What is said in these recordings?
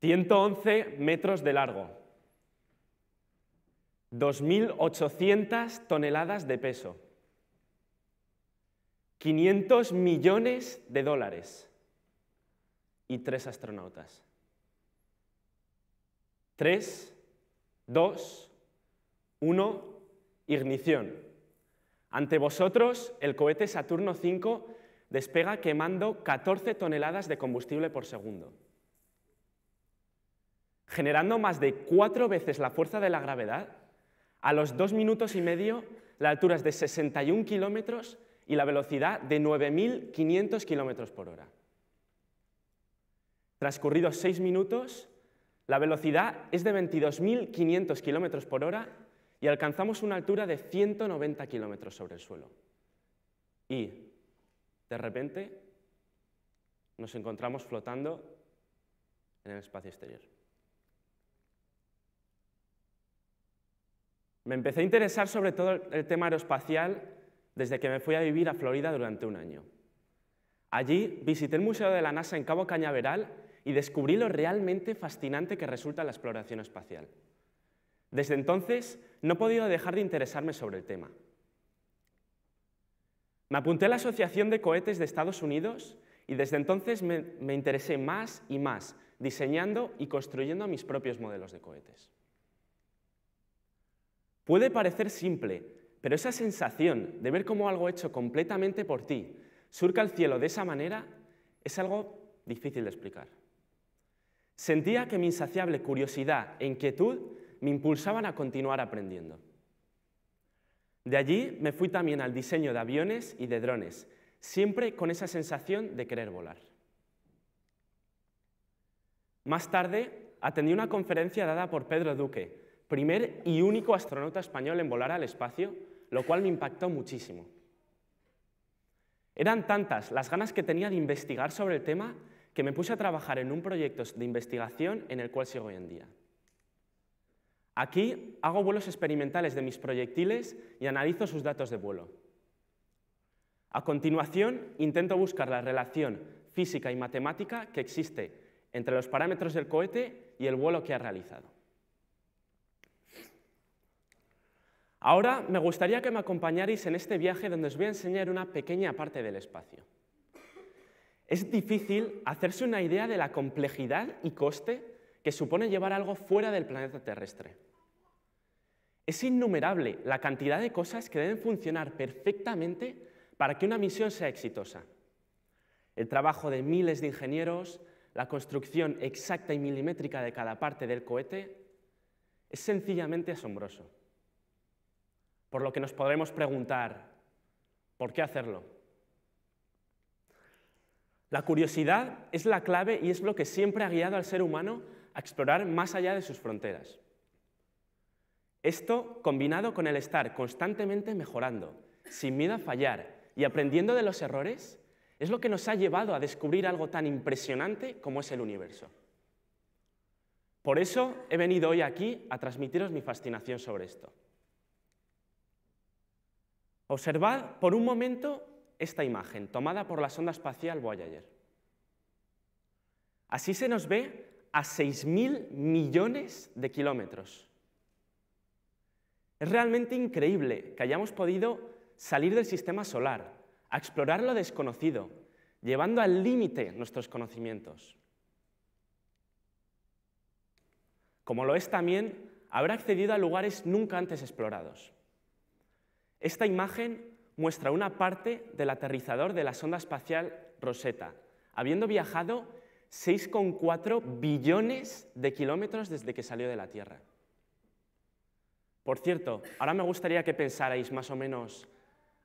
111 metros de largo, 2.800 toneladas de peso, 500 millones de dólares y tres astronautas. Tres, dos, uno, ignición. Ante vosotros, el cohete Saturno V despega quemando 14 toneladas de combustible por segundo generando más de cuatro veces la fuerza de la gravedad, a los dos minutos y medio la altura es de 61 kilómetros y la velocidad de 9.500 kilómetros por hora. Transcurridos seis minutos, la velocidad es de 22.500 kilómetros por hora y alcanzamos una altura de 190 kilómetros sobre el suelo. Y, de repente, nos encontramos flotando en el espacio exterior. Me empecé a interesar sobre todo el tema aeroespacial desde que me fui a vivir a Florida durante un año. Allí visité el Museo de la NASA en Cabo Cañaveral y descubrí lo realmente fascinante que resulta la exploración espacial. Desde entonces no he podido dejar de interesarme sobre el tema. Me apunté a la Asociación de Cohetes de Estados Unidos y desde entonces me, me interesé más y más diseñando y construyendo mis propios modelos de cohetes. Puede parecer simple, pero esa sensación de ver cómo algo hecho completamente por ti surca el cielo de esa manera es algo difícil de explicar. Sentía que mi insaciable curiosidad e inquietud me impulsaban a continuar aprendiendo. De allí me fui también al diseño de aviones y de drones, siempre con esa sensación de querer volar. Más tarde atendí una conferencia dada por Pedro Duque primer y único astronauta español en volar al espacio, lo cual me impactó muchísimo. Eran tantas las ganas que tenía de investigar sobre el tema que me puse a trabajar en un proyecto de investigación en el cual sigo hoy en día. Aquí hago vuelos experimentales de mis proyectiles y analizo sus datos de vuelo. A continuación, intento buscar la relación física y matemática que existe entre los parámetros del cohete y el vuelo que ha realizado. Ahora me gustaría que me acompañarais en este viaje donde os voy a enseñar una pequeña parte del espacio. Es difícil hacerse una idea de la complejidad y coste que supone llevar algo fuera del planeta terrestre. Es innumerable la cantidad de cosas que deben funcionar perfectamente para que una misión sea exitosa. El trabajo de miles de ingenieros, la construcción exacta y milimétrica de cada parte del cohete, es sencillamente asombroso. Por lo que nos podremos preguntar, ¿por qué hacerlo? La curiosidad es la clave y es lo que siempre ha guiado al ser humano a explorar más allá de sus fronteras. Esto combinado con el estar constantemente mejorando, sin miedo a fallar y aprendiendo de los errores, es lo que nos ha llevado a descubrir algo tan impresionante como es el universo. Por eso he venido hoy aquí a transmitiros mi fascinación sobre esto. Observad por un momento esta imagen tomada por la sonda espacial Voyager. Así se nos ve a 6.000 millones de kilómetros. Es realmente increíble que hayamos podido salir del sistema solar, a explorar lo desconocido, llevando al límite nuestros conocimientos. Como lo es también haber accedido a lugares nunca antes explorados. Esta imagen muestra una parte del aterrizador de la sonda espacial Rosetta, habiendo viajado 6,4 billones de kilómetros desde que salió de la Tierra. Por cierto, ahora me gustaría que pensarais más o menos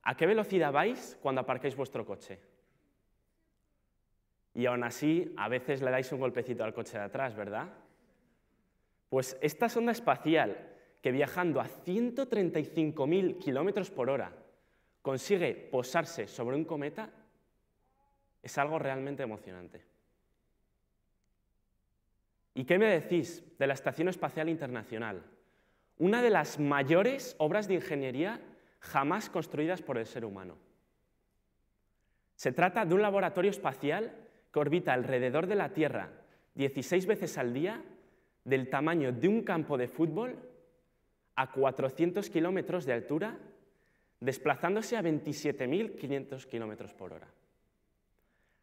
a qué velocidad vais cuando aparcáis vuestro coche. Y aún así, a veces le dais un golpecito al coche de atrás, ¿verdad? Pues esta sonda espacial que viajando a 135.000 kilómetros por hora consigue posarse sobre un cometa, es algo realmente emocionante. ¿Y qué me decís de la Estación Espacial Internacional? Una de las mayores obras de ingeniería jamás construidas por el ser humano. Se trata de un laboratorio espacial que orbita alrededor de la Tierra 16 veces al día, del tamaño de un campo de fútbol a 400 kilómetros de altura, desplazándose a 27.500 kilómetros por hora.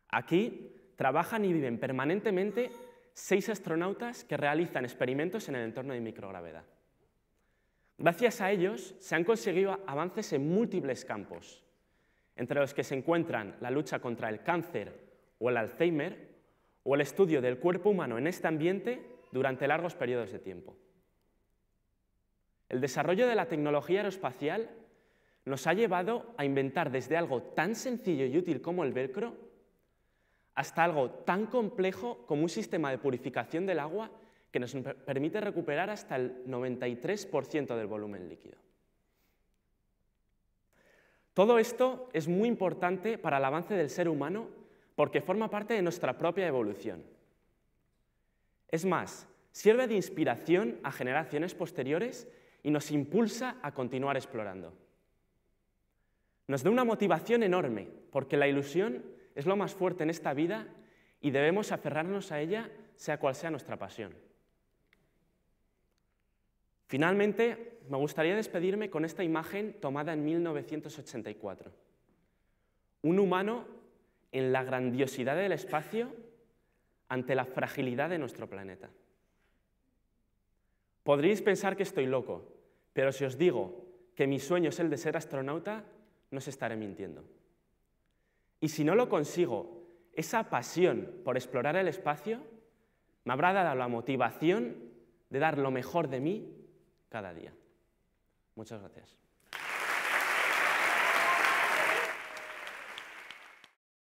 Aquí trabajan y viven permanentemente seis astronautas que realizan experimentos en el entorno de microgravedad. Gracias a ellos se han conseguido avances en múltiples campos, entre los que se encuentran la lucha contra el cáncer o el Alzheimer, o el estudio del cuerpo humano en este ambiente durante largos periodos de tiempo. El desarrollo de la tecnología aeroespacial nos ha llevado a inventar desde algo tan sencillo y útil como el velcro hasta algo tan complejo como un sistema de purificación del agua que nos permite recuperar hasta el 93% del volumen líquido. Todo esto es muy importante para el avance del ser humano porque forma parte de nuestra propia evolución. Es más, sirve de inspiración a generaciones posteriores y nos impulsa a continuar explorando. Nos da una motivación enorme, porque la ilusión es lo más fuerte en esta vida y debemos aferrarnos a ella, sea cual sea nuestra pasión. Finalmente, me gustaría despedirme con esta imagen tomada en 1984. Un humano en la grandiosidad del espacio ante la fragilidad de nuestro planeta. Podríais pensar que estoy loco, pero si os digo que mi sueño es el de ser astronauta, no os estaré mintiendo. Y si no lo consigo, esa pasión por explorar el espacio me habrá dado la motivación de dar lo mejor de mí cada día. Muchas gracias.